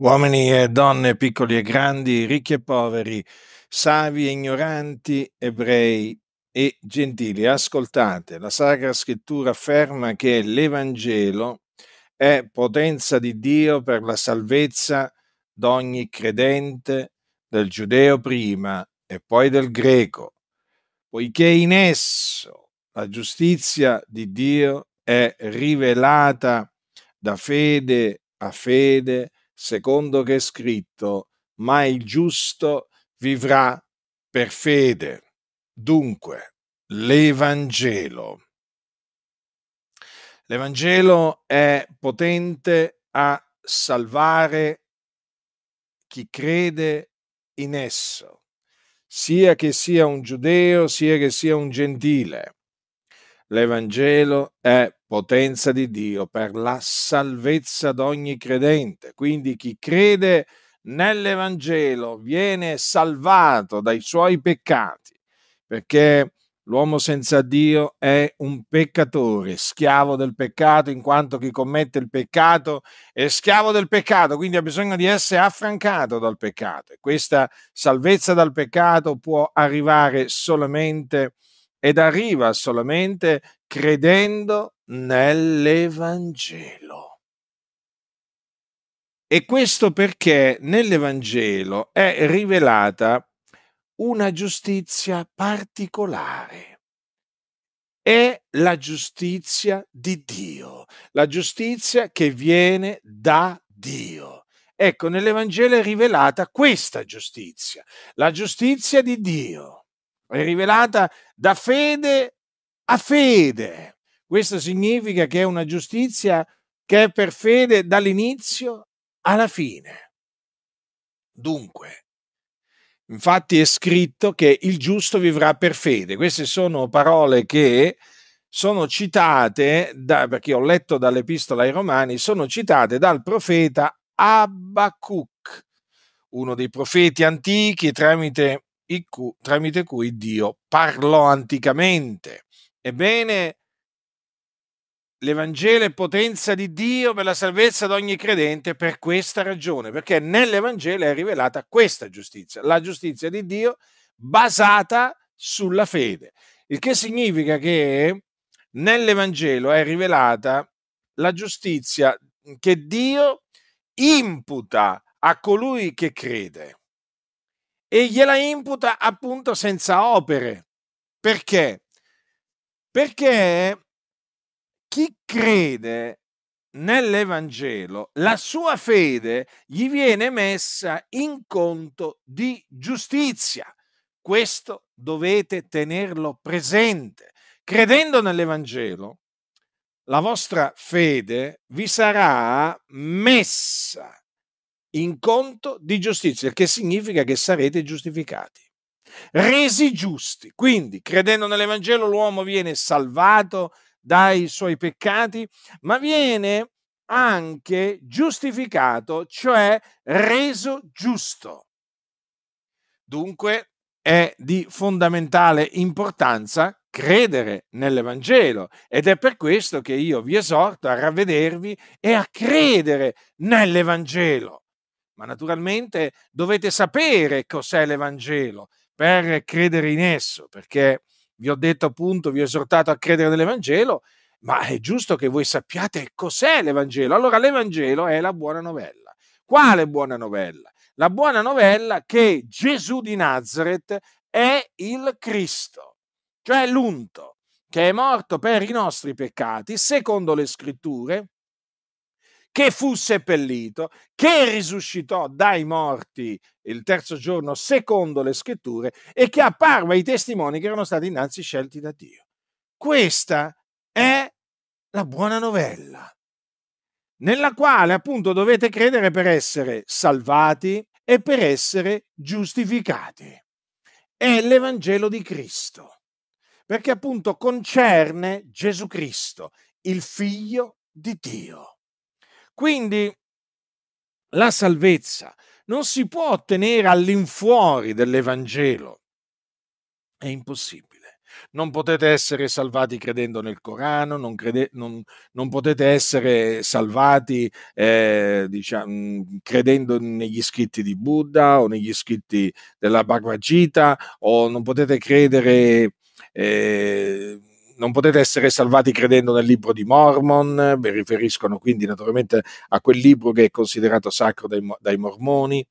uomini e donne, piccoli e grandi, ricchi e poveri, savi e ignoranti, ebrei e gentili. Ascoltate, la Sacra Scrittura afferma che l'Evangelo è potenza di Dio per la salvezza d'ogni credente, del giudeo prima e poi del greco, poiché in esso la giustizia di Dio è rivelata da fede a fede, secondo che è scritto, ma il giusto vivrà per fede. Dunque, l'Evangelo. L'Evangelo è potente a salvare chi crede in esso, sia che sia un giudeo, sia che sia un gentile. L'Evangelo è potenza di Dio per la salvezza d'ogni credente. Quindi chi crede nell'Evangelo viene salvato dai suoi peccati, perché l'uomo senza Dio è un peccatore, schiavo del peccato, in quanto chi commette il peccato è schiavo del peccato, quindi ha bisogno di essere affrancato dal peccato. E questa salvezza dal peccato può arrivare solamente ed arriva solamente credendo nell'Evangelo. E questo perché nell'Evangelo è rivelata una giustizia particolare. È la giustizia di Dio, la giustizia che viene da Dio. Ecco, nell'Evangelo è rivelata questa giustizia, la giustizia di Dio è rivelata da fede a fede. Questo significa che è una giustizia che è per fede dall'inizio alla fine. Dunque, infatti è scritto che il giusto vivrà per fede. Queste sono parole che sono citate, da, perché ho letto dall'Epistola ai Romani, sono citate dal profeta Abacuc, uno dei profeti antichi tramite cui, tramite cui Dio parlò anticamente. Ebbene, l'Evangelo è potenza di Dio per la salvezza di ogni credente per questa ragione, perché nell'Evangelo è rivelata questa giustizia, la giustizia di Dio basata sulla fede. Il che significa che nell'Evangelo è rivelata la giustizia che Dio imputa a colui che crede e gliela imputa appunto senza opere. Perché? Perché chi crede nell'Evangelo, la sua fede gli viene messa in conto di giustizia. Questo dovete tenerlo presente. Credendo nell'Evangelo, la vostra fede vi sarà messa in conto di giustizia, che significa che sarete giustificati, resi giusti. Quindi, credendo nell'Evangelo, l'uomo viene salvato dai suoi peccati, ma viene anche giustificato, cioè reso giusto. Dunque, è di fondamentale importanza credere nell'Evangelo ed è per questo che io vi esorto a ravvedervi e a credere nell'Evangelo ma naturalmente dovete sapere cos'è l'Evangelo per credere in esso, perché vi ho detto appunto, vi ho esortato a credere nell'Evangelo, ma è giusto che voi sappiate cos'è l'Evangelo. Allora l'Evangelo è la buona novella. Quale buona novella? La buona novella che Gesù di Nazareth è il Cristo, cioè l'unto, che è morto per i nostri peccati, secondo le scritture, che fu seppellito, che risuscitò dai morti il terzo giorno secondo le scritture e che apparve ai testimoni che erano stati innanzi scelti da Dio. Questa è la buona novella, nella quale appunto dovete credere per essere salvati e per essere giustificati. È l'Evangelo di Cristo, perché appunto concerne Gesù Cristo, il figlio di Dio. Quindi la salvezza non si può ottenere all'infuori dell'Evangelo. È impossibile. Non potete essere salvati credendo nel Corano, non, crede, non, non potete essere salvati eh, diciamo, credendo negli scritti di Buddha o negli scritti della Bhagavad Gita o non potete credere... Eh, non potete essere salvati credendo nel libro di Mormon, vi riferiscono quindi naturalmente a quel libro che è considerato sacro dai, dai mormoni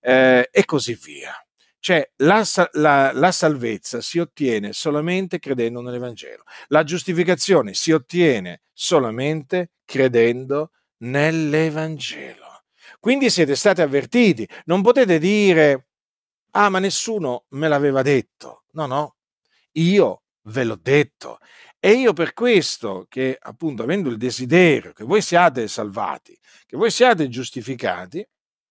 eh, e così via. Cioè la, la, la salvezza si ottiene solamente credendo nell'Evangelo, la giustificazione si ottiene solamente credendo nell'Evangelo. Quindi siete stati avvertiti, non potete dire, ah ma nessuno me l'aveva detto, no no, io ve l'ho detto. E io per questo che appunto avendo il desiderio che voi siate salvati, che voi siate giustificati,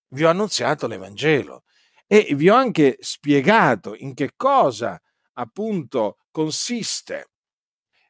vi ho annunziato l'Evangelo e vi ho anche spiegato in che cosa appunto consiste,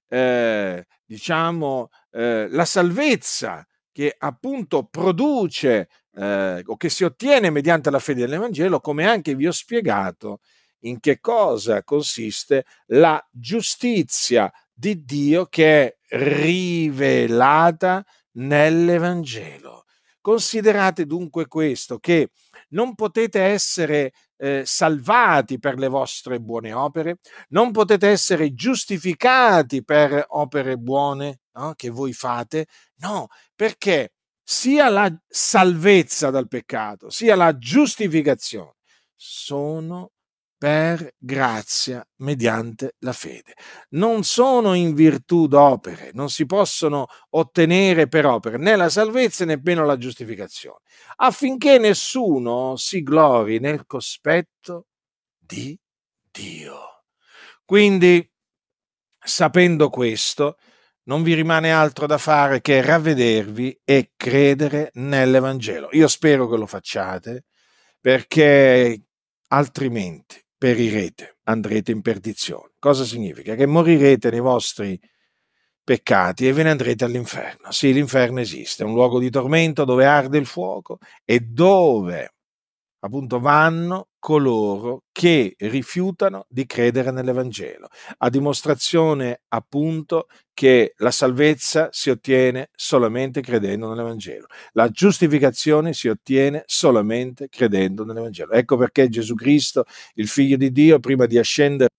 eh, diciamo, eh, la salvezza che appunto produce eh, o che si ottiene mediante la fede dell'Evangelo, come anche vi ho spiegato in che cosa consiste la giustizia di Dio che è rivelata nell'Evangelo. Considerate dunque questo, che non potete essere eh, salvati per le vostre buone opere, non potete essere giustificati per opere buone no? che voi fate, no, perché sia la salvezza dal peccato, sia la giustificazione sono per grazia mediante la fede. Non sono in virtù d'opere, non si possono ottenere per opere né la salvezza né nemmeno la giustificazione, affinché nessuno si glori nel cospetto di Dio. Quindi, sapendo questo, non vi rimane altro da fare che ravvedervi e credere nell'Evangelo. Io spero che lo facciate perché altrimenti perirete, andrete in perdizione. Cosa significa? Che morirete nei vostri peccati e ve ne andrete all'inferno. Sì, l'inferno esiste, è un luogo di tormento dove arde il fuoco e dove appunto vanno coloro che rifiutano di credere nell'Evangelo, a dimostrazione appunto che la salvezza si ottiene solamente credendo nell'Evangelo, la giustificazione si ottiene solamente credendo nell'Evangelo. Ecco perché Gesù Cristo, il figlio di Dio, prima di ascendere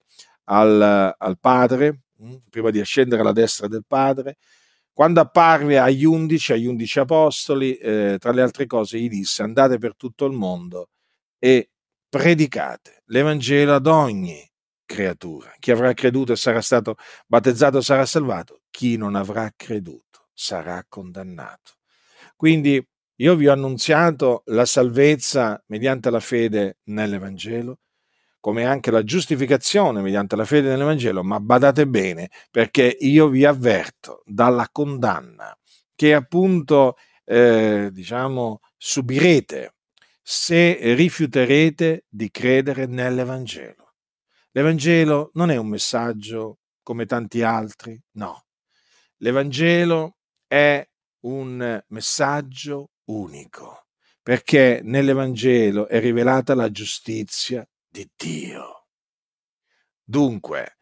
al, al Padre, mm, prima di ascendere alla destra del Padre, quando apparve agli undici, agli undici apostoli, eh, tra le altre cose, gli disse andate per tutto il mondo e predicate l'Evangelo ad ogni creatura. Chi avrà creduto e sarà stato battezzato sarà salvato, chi non avrà creduto sarà condannato. Quindi io vi ho annunziato la salvezza mediante la fede nell'Evangelo, come anche la giustificazione mediante la fede nell'Evangelo, ma badate bene perché io vi avverto dalla condanna che appunto, eh, diciamo, subirete se rifiuterete di credere nell'Evangelo. L'Evangelo non è un messaggio come tanti altri, no. L'Evangelo è un messaggio unico, perché nell'Evangelo è rivelata la giustizia di Dio. Dunque,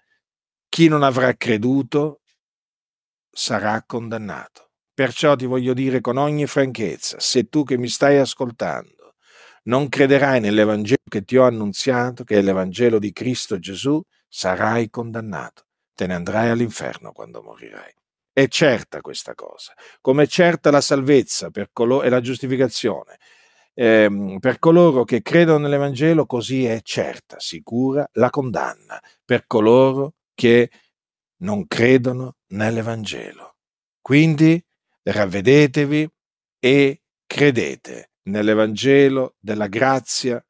chi non avrà creduto sarà condannato. Perciò ti voglio dire con ogni franchezza, se tu che mi stai ascoltando non crederai nell'Evangelo che ti ho annunziato, che è l'Evangelo di Cristo Gesù, sarai condannato, te ne andrai all'inferno quando morirai. È certa questa cosa, come è certa la salvezza per colo- e la giustificazione eh, per coloro che credono nell'Evangelo così è certa, sicura la condanna. Per coloro che non credono nell'Evangelo. Quindi ravvedetevi e credete nell'Evangelo della grazia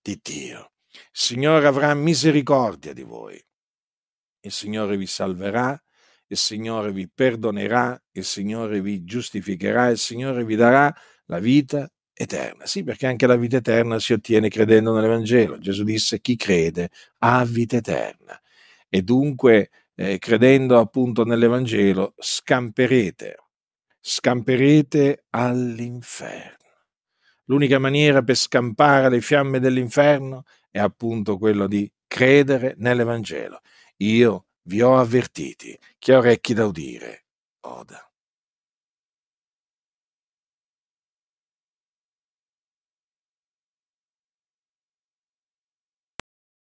di Dio. Il Signore avrà misericordia di voi. Il Signore vi salverà, il Signore vi perdonerà, il Signore vi giustificherà, il Signore vi darà la vita eterna. Sì, perché anche la vita eterna si ottiene credendo nell'Evangelo. Gesù disse chi crede ha vita eterna. E dunque, eh, credendo appunto nell'Evangelo, scamperete, scamperete all'inferno. L'unica maniera per scampare alle fiamme dell'inferno è appunto quello di credere nell'Evangelo. Io vi ho avvertiti, chi ha orecchi da udire, oda.